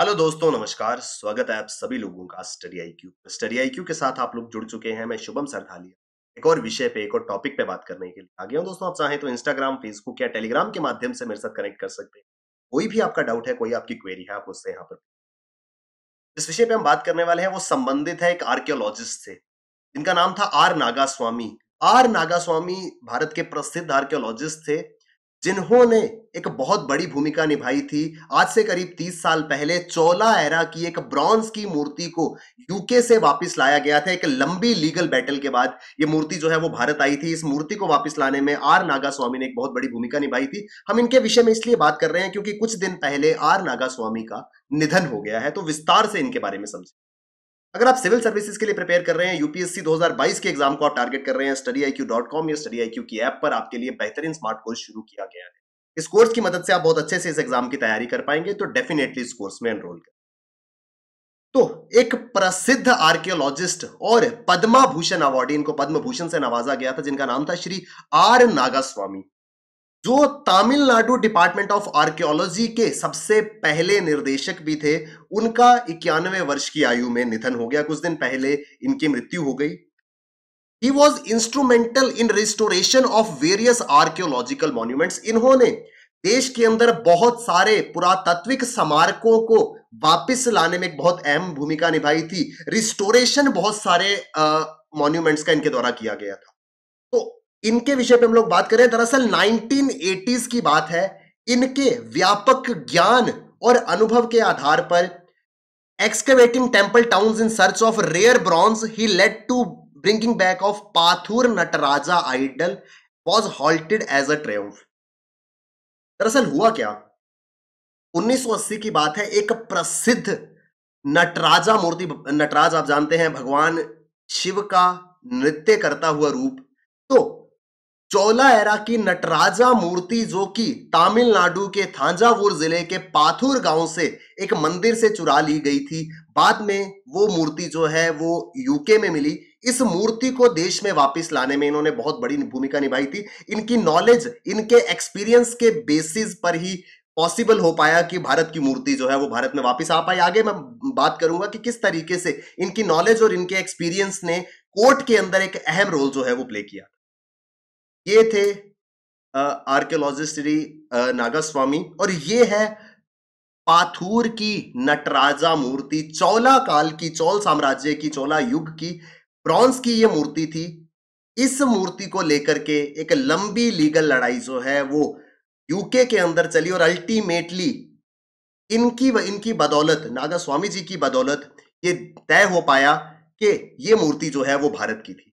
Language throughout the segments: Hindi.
हेलो दोस्तों नमस्कार स्वागत है आप सभी लोगों का स्टडी आई क्यू स्टडी आई क्यू के साथ आप लोग जुड़ चुके हैं मैं शुभम सरथालिया एक और विषय पे एक और टॉपिक पे बात करने के लिए आ गया हूँ दोस्तों आप चाहें तो इंस्टाग्राम फेसबुक या टेलीग्राम के माध्यम से मेरे साथ कनेक्ट कर सकते हैं कोई भी आपका डाउट है कोई आपकी क्वेरी है आप उससे यहाँ पर जिस विषय पे हम बात करने वाले हैं वो संबंधित है एक आर्कियोलॉजिस्ट से जिनका नाम था R Nagaswamy R Naga Bharat के प्रसिद्ध आर्कियोलॉजिस्ट थे जिन्होंने एक बहुत बड़ी भूमिका निभाई थी आज से करीब 30 साल पहले चोला एरा की एक ब्रॉन्ज की मूर्ति को यूके से वापस लाया गया था एक लंबी लीगल बैटल के बाद ये मूर्ति जो है वो भारत आई थी इस मूर्ति को वापस लाने में आर नागा स्वामी ने एक बहुत बड़ी भूमिका निभाई थी हम इनके विषय में इसलिए बात कर रहे हैं क्योंकि कुछ दिन पहले आर नागा स्वामी का निधन हो गया है तो विस्तार से इनके बारे में समझें अगर आप सिविल सर्विसेज के लिए प्रिपेयर कर रहे हैं यूपीएससी 2022 के एग्जाम को आप टारगेट कर रहे हैं स्टडी आई क्यू डॉट कॉम या स्टडी आई क्यू की ऐप पर आपके लिए बेहतरीन स्मार्ट कोर्स शुरू किया गया है इस कोर्स की मदद से आप बहुत अच्छे से इस एग्जाम की तैयारी कर पाएंगे तो डेफिनेटली इस कोर्स में एनरोल करें तो एक प्रसिद्ध आर्कियोलॉजिस्ट और पद्मा भूषण अवार्डी इनको पद्म भूषण से नवाजा गया था जिनका नाम था श्री आर नागास्वामी जो तमिलनाडु डिपार्टमेंट ऑफ आर्कियोलॉजी के सबसे पहले निर्देशक भी थे उनका इक्यानवे वर्ष की आयु में निधन हो गया कुछ दिन पहले इनकी मृत्यु हो गई he was instrumental in restoration of various archaeological monuments इन्होंने देश के अंदर बहुत सारे पुरातत्विक स्मारकों को वापस लाने में एक बहुत अहम भूमिका निभाई थी रिस्टोरेशन बहुत सारे मॉन्यूमेंट्स का इनके द्वारा किया गया था तो इनके विषय पे हम लोग बात करें दरअसल 1980s की बात है इनके व्यापक ज्ञान और अनुभव के आधार पर excavating temple town in search of rare bronze he led to bringing back of Pathur Nataraja idol was halted as a triumph दरअसल हुआ क्या 1980 की बात है एक प्रसिद्ध नटराजा मूर्ति नटराज आप जानते हैं भगवान शिव का नृत्य करता हुआ रूप तो चोला एरा की नटराजा मूर्ति जो कि तमिलनाडु के थांजावुर जिले के पाथुर गांव से एक मंदिर से चुरा ली गई थी बाद में वो मूर्ति जो है वो यूके में मिली इस मूर्ति को देश में वापस लाने में इन्होंने बहुत बड़ी भूमिका निभाई थी इनकी नॉलेज इनके एक्सपीरियंस के बेसिस पर ही पॉसिबल हो पाया कि भारत की मूर्ति जो है वो भारत में वापस आ पाई आगे मैं बात करूंगा कि किस तरीके से इनकी नॉलेज और इनके एक्सपीरियंस ने कोर्ट के अंदर एक अहम रोल जो है वो प्ले किया ये थे आर्कियोलॉजिस्ट श्री नागा स्वामी और ये है पाथूर की नटराजा मूर्ति चौला काल की चौल साम्राज्य की चौला युग की ब्रॉन्ज की ये मूर्ति थी इस मूर्ति को लेकर के एक लंबी लीगल लड़ाई जो है वो यूके के अंदर चली और अल्टीमेटली इनकी व इनकी बदौलत नागा स्वामी जी की बदौलत ये तय हो पाया कि ये मूर्ति जो है वो भारत की थी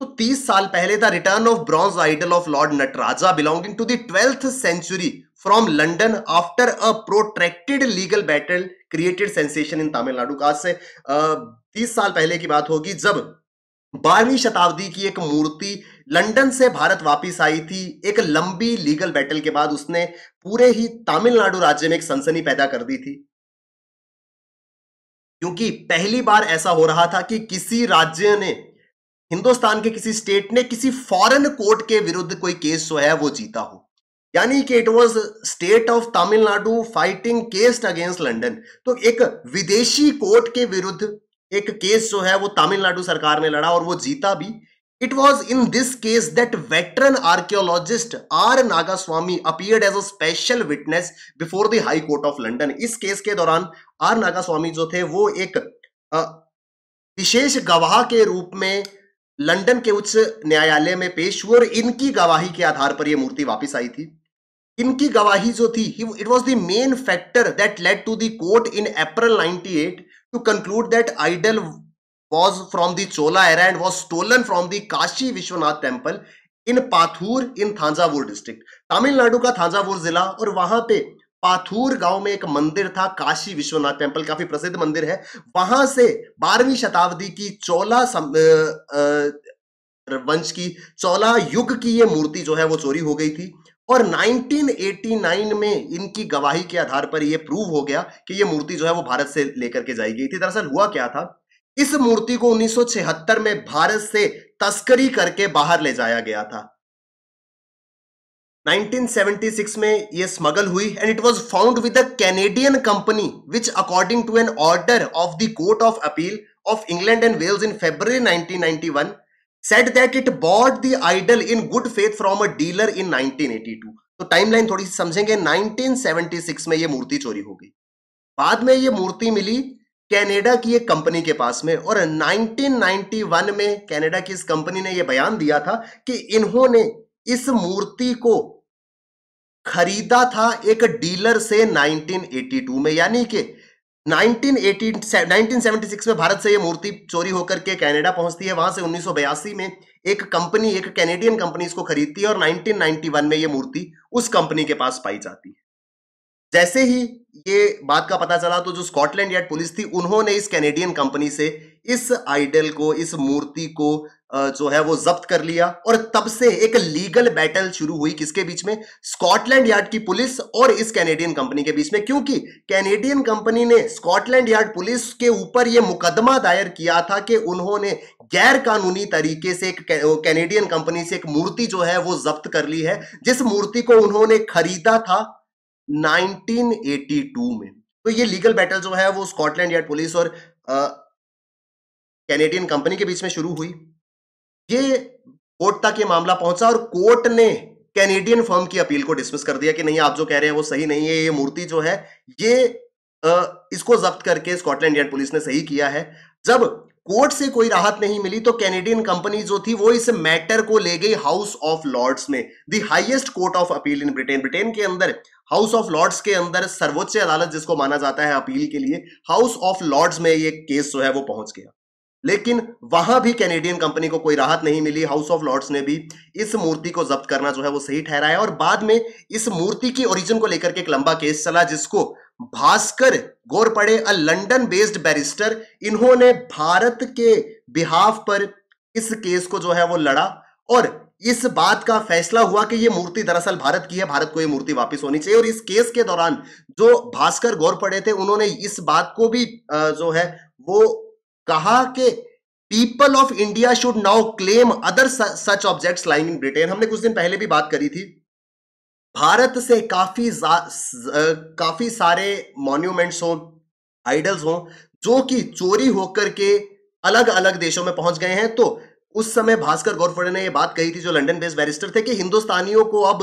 तो 30 साल पहले the return of bronze idol of lord Nataraja belonging to twelfth century from London after a protracted legal battle created sensation in Tamil Nadu का से तीस साल पहले की बात होगी जब बारहवीं शताब्दी की एक मूर्ति लंदन से भारत वापस आई थी एक लंबी लीगल बैटल के बाद उसने पूरे ही तमिलनाडु राज्य में एक सनसनी पैदा कर दी थी क्योंकि पहली बार ऐसा हो रहा था कि किसी राज्य ने हिंदुस्तान के किसी स्टेट ने किसी फॉरेन कोर्ट के विरुद्ध कोई केस जो है वो जीता हो यानी कि it was state of Tamil Nadu fighting case against London तो एक विदेशी कोर्ट के विरुद्ध एक केस जो है वो तमिलनाडु सरकार ने लड़ा और वो जीता भी it was in this case that veteran archaeologist R Nagaswamy appear as a special witness before the High Court of London इस केस के दौरान आर नागास्वामी जो थे वो एक विशेष गवाह के रूप में लंदन के उच्च न्यायालय में पेश हुए और इनकी गवाही के आधार पर यह मूर्ति वापस आई थी इनकी गवाही जो थी it was the main factor that led to court in April 98 to conclude that idol was from the Chola era and was stolen from the Kashi Vishwanath temple in Pathur in Thanjavur district Tamil Nadu का थांजावुर जिला और वहां पे पाथूर गांव में एक मंदिर था काशी विश्वनाथ टेम्पल काफी प्रसिद्ध मंदिर है वहां से बारहवीं शताब्दी की चौला वंश की चोला युग की ये मूर्ति जो है वो चोरी हो गई थी और 1989 में इनकी गवाही के आधार पर यह प्रूव हो गया कि यह मूर्ति जो है वो भारत से लेकर के जाई गई थी दरअसल हुआ क्या था इस मूर्ति को 1976 में भारत से तस्करी करके बाहर ले जाया गया था 1976 में यह स्मगल हुई and it was found with a Canadian company which according to an order of the Court of Appeal of England and Wales in February 1991 said that it bought the idol in good faith from a dealer in 1982 तो टाइमलाइन थोड़ी सी समझेंगे 1976 में यह मूर्ति चोरी हो गई बाद में यह मूर्ति मिली कैनेडा की एक कंपनी के पास में और 1991 में कैनेडा की इस कंपनी ने यह बयान दिया था कि इन्होंने इस मूर्ति को खरीदा था एक डीलर से 1982 में यानी कि 1980 1976 में भारत से यह मूर्ति चोरी होकर के कनाडा पहुंचती है वहां से उन्नीस में एक कंपनी एक कैनेडियन कंपनी इसको खरीदती है और 1991 में यह मूर्ति उस कंपनी के पास पाई जाती है जैसे ही ये बात का पता चला तो जो स्कॉटलैंड यार्ड पुलिस थी उन्होंने इस कैनेडियन कंपनी से इस आइडल को इस मूर्ति को जो है वो जब्त कर लिया और तब से एक लीगल बैटल शुरू हुई किसके बीच में स्कॉटलैंड यार्ड की पुलिस और इस कैनेडियन कंपनी के बीच में क्योंकि कैनेडियन कंपनी ने स्कॉटलैंड यार्ड पुलिस के ऊपर ये मुकदमा दायर किया था कि उन्होंने गैर कानूनी तरीके से एक कैनेडियन कंपनी से एक मूर्ति जो है वो जब्त कर ली है जिस मूर्ति को उन्होंने खरीदा था 1982 में तो ये लीगल बैटल जो है वो स्कॉटलैंड यार्ड पुलिस और कैनेडियन कंपनी के बीच में शुरू हुई ये कोर्ट तक ये मामला पहुंचा और कोर्ट ने कैनेडियन फर्म की अपील को डिसमिस कर दिया कि नहीं आप जो कह रहे हैं वो सही नहीं है ये मूर्ति जो है ये आ, इसको जब्त करके स्कॉटलैंड यार्ड पुलिस ने सही किया है जब कोर्ट से कोई राहत नहीं मिली तो कैनेडियन कंपनी जो थी वो इस मैटर को ले गई हाउस ऑफ लॉर्ड्स में the highest court of appeal in Britain Britain के अंदर हाउस ऑफ लॉर्ड्स के अंदर सर्वोच्च अदालत जिसको माना जाता है अपील के लिए हाउस ऑफ लॉर्ड्स में ये केस जो है वो पहुंच गया लेकिन वहां भी कैनेडियन कंपनी को कोई राहत नहीं मिली हाउस ऑफ लॉर्ड्स ने भी इस मूर्ति को जब्त करना जो है वो सही ठहराया और बाद में इस मूर्ति की ओरिजिन को लेकर के एक लंबा केस चला जिसको Bhaskar Ghorpade a London based barrister इन्होंने भारत के बिहाफ पर इस केस को जो है वो लड़ा और इस बात का फैसला हुआ कि यह मूर्ति दरअसल भारत की है भारत को यह मूर्ति वापस होनी चाहिए और इस केस के दौरान जो भास्कर गौर पड़े थे उन्होंने इस बात को भी जो है वो कहा कि people of India should now claim other such objects lying in Britain हमने कुछ दिन पहले भी बात करी थी भारत से काफी काफी सारे मॉन्यूमेंट्स हो आइडल्स हो जो कि चोरी होकर के अलग अलग देशों में पहुंच गए हैं तो उस समय भास्कर गौरफड़े ने यह बात कही थी जो लंदन बेस्ड बैरिस्टर थे कि हिंदुस्तानियों को अब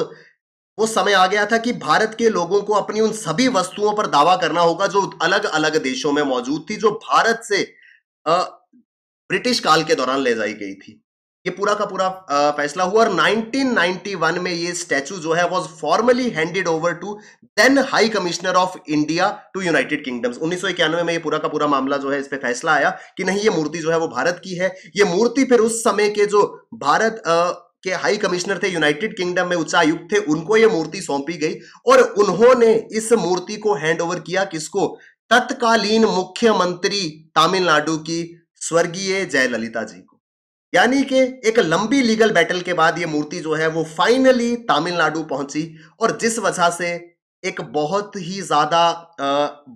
वो समय आ गया था कि भारत के लोगों को अपनी उन सभी वस्तुओं पर दावा करना होगा जो अलग अलग देशों में मौजूद थी जो भारत से ब्रिटिश काल के दौरान ले जाई गई थी ये पूरा का पूरा फैसला हुआ और 1991 में ये स्टैचू जो है was formally handed over to then High Commissioner of India to United Kingdoms उन्नीस में ये पूरा का पूरा मामला जो है इस पर फैसला आया कि नहीं ये मूर्ति जो है वो भारत की है ये मूर्ति फिर उस समय के जो भारत आ, के हाई कमिश्नर थे यूनाइटेड किंगडम में उच्चायुक्त थे उनको ये मूर्ति सौंपी गई और उन्होंने इस मूर्ति को हैंड किया किसको तत्कालीन मुख्यमंत्री तमिलनाडु की स्वर्गीय जयललिता जी को यानी कि एक लंबी लीगल बैटल के बाद ये मूर्ति जो है वो फाइनली तमिलनाडु पहुंची और जिस वजह से एक बहुत ही ज्यादा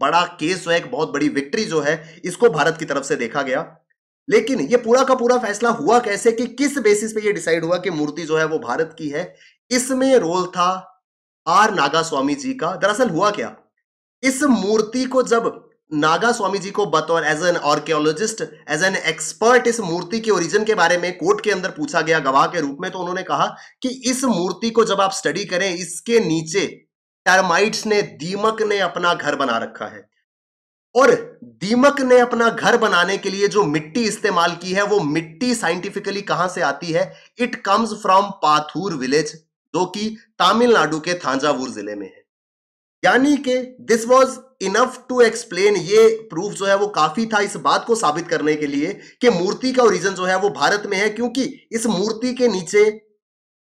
बड़ा केस जो है एक बहुत बड़ी विक्ट्री जो है इसको भारत की तरफ से देखा गया लेकिन ये पूरा का पूरा फैसला हुआ कैसे कि किस बेसिस पे ये डिसाइड हुआ कि मूर्ति जो है वो भारत की है इसमें रोल था आर नागा स्वामी जी का दरअसल हुआ क्या इस मूर्ति को जब नागा स्वामी जी को बतौर as an archaeologist as an expert इस मूर्ति के ओरिजिन के बारे में कोर्ट के अंदर पूछा गया गवाह के रूप में तो उन्होंने कहा कि इस मूर्ति को जब आप स्टडी करें इसके नीचे टर्माइट्स ने दीमक ने अपना घर बना रखा है और दीमक ने अपना घर बनाने के लिए जो मिट्टी इस्तेमाल की है वो मिट्टी साइंटिफिकली कहां से आती है it comes from Pathur village जो कि तमिलनाडु के थांजावुर जिले में है यानी कि this was enough to explain ये प्रूफ जो है वो काफी था इस बात को साबित करने के लिए कि मूर्ति का ओरिजन जो है वो भारत में है क्योंकि इस मूर्ति के नीचे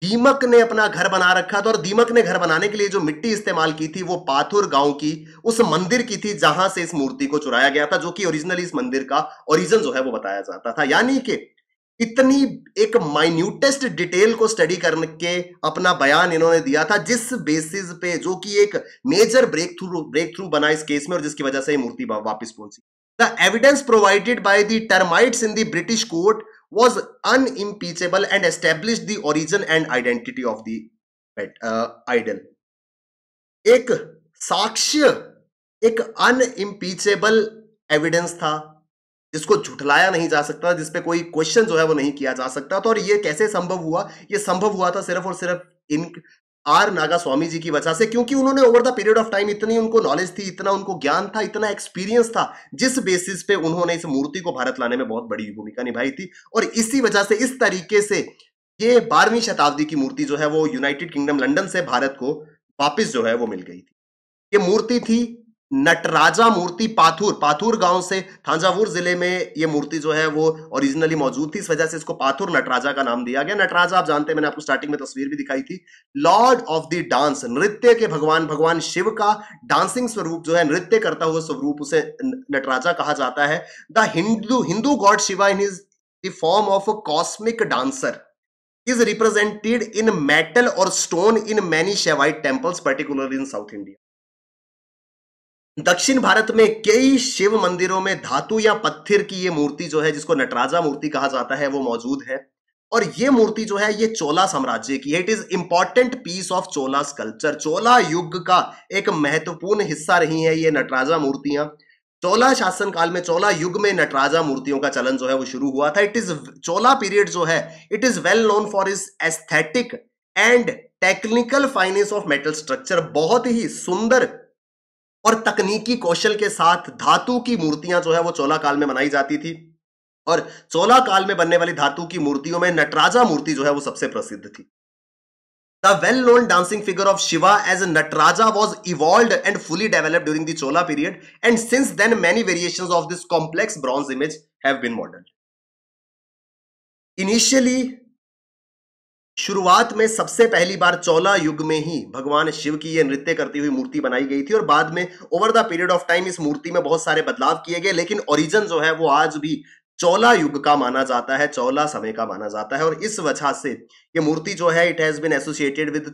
दीमक ने अपना घर बना रखा था और दीमक ने घर बनाने के लिए जो मिट्टी इस्तेमाल की थी वो पाथुर गांव की उस मंदिर की थी जहां से इस मूर्ति को चुराया गया था जो कि ओरिजिनली इस मंदिर का ओरिजन जो है वो बताया जाता था यानी कि इतनी एक माइन्यूटेस्ट डिटेल को स्टडी करके अपना बयान इन्होंने दिया था जिस बेसिस पे जो कि एक major breakthrough breakthrough बना इस केस में और जिसकी वजह से ये मूर्ति वापस पहुंची the evidence provided by the termites in the British court was unimpeachable and establish the origin and identity of the idol एक साक्ष्य एक अनइम्पीचेबल एविडेंस था जिसको झुठलाया नहीं जा सकता जिस पे कोई क्वेश्चन जो है वो नहीं किया जा सकता तो और ये कैसे संभव हुआ ये संभव हुआ था सिर्फ और सिर्फ इन आर नागा स्वामी जी की वजह से क्योंकि उन्होंने over the period of time इतनी उनको नॉलेज थी इतना उनको ज्ञान था इतना एक्सपीरियंस था जिस बेसिस पे उन्होंने इस मूर्ति को भारत लाने में बहुत बड़ी भूमिका निभाई थी और इसी वजह से इस तरीके से ये बारहवीं शताब्दी की मूर्ति जो है वो यूनाइटेड किंगडम लंडन से भारत को वापिस जो है वो मिल गई थी ये मूर्ति थी नटराजा मूर्ति पाथुर पाथुर गांव से थांजावुर जिले में ये मूर्ति जो है वो ओरिजिनली मौजूद थी इस वजह से इसको पाथुर नटराजा का नाम दिया गया नटराजा आप जानते हैं मैंने आपको स्टार्टिंग में तस्वीर भी दिखाई थी लॉर्ड ऑफ द डांस नृत्य के भगवान भगवान शिव का डांसिंग स्वरूप जो है नृत्य करता हुआ स्वरूप उसे नटराजा कहा जाता है the Hindu Hindu god Shiva in is the form of a cosmic dancer is represented in metal और stone in many Shaivite temples particular in South India दक्षिण भारत में कई शिव मंदिरों में धातु या पत्थर की ये मूर्ति जो है जिसको नटराजा मूर्ति कहा जाता है वो मौजूद है और ये मूर्ति जो है ये चोला साम्राज्य की है it is important piece of Chola sculpture Chola युग का एक महत्वपूर्ण हिस्सा रही है ये नटराजा मूर्तियां चोला शासन काल में चोला युग में नटराजा मूर्तियों का चलन जो है वो शुरू हुआ था इट इज चोला पीरियड जो है it is well known for is aesthetic and technical finesse of metal structure बहुत ही सुंदर और तकनीकी कौशल के साथ धातु की मूर्तियां जो है वो चोला काल में बनाई जाती थी और चोला काल में बनने वाली धातु की मूर्तियों में नटराजा मूर्ति जो है वो सबसे प्रसिद्ध थी the well known dancing figure of Shiva as Nataraja was evolve and fully develop during the Chola period and since then many variation of this complex bronze image है इनिशियली शुरुआत में सबसे पहली बार चौला युग में ही भगवान शिव की यह नृत्य करती हुई मूर्ति बनाई गई थी और बाद में over the period of time इस मूर्ति में बहुत सारे बदलाव किए गए लेकिन ओरिजिन जो है वो आज भी चौला युग का माना जाता है चौला समय का माना जाता है और इस वजह से ये मूर्ति जो है it has been associated with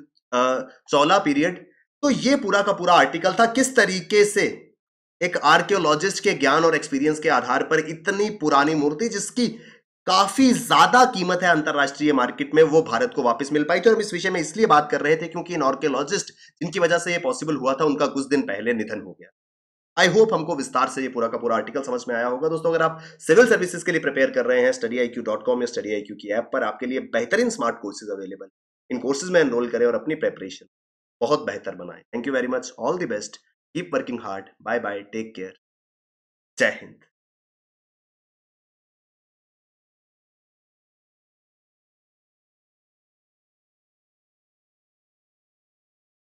Chola period तो ये पूरा का पूरा आर्टिकल था किस तरीके से एक आर्कियोलॉजिस्ट के ज्ञान और एक्सपीरियंस के आधार पर इतनी पुरानी मूर्ति जिसकी काफी ज्यादा कीमत है अंतर्राष्ट्रीय मार्केट में वो भारत को वापस मिल पाई थी और हम इस विषय में इसलिए बात कर रहे थे क्योंकि इन ऑर्केलॉजिस्ट जिनकी वजह से ये पॉसिबल हुआ था उनका कुछ दिन पहले निधन हो गया आई होप हमको विस्तार से ये पूरा का पूरा आर्टिकल समझ में आया होगा दोस्तों अगर आप सिविल सर्विसेज के लिए प्रिपेयर कर रहे हैं स्टडी आई क्यू डॉट कॉम या स्टडी आई क्यू की ऐप पर आपके लिए बेहतरीन स्मार्ट कोर्सेज अवेलेबल इन कोर्सेज में एनरोल करें और अपनी प्रेपरेशन बहुत बेहतर बनाएं thank you very much all the best keep working hard bye bye take care जय हिंद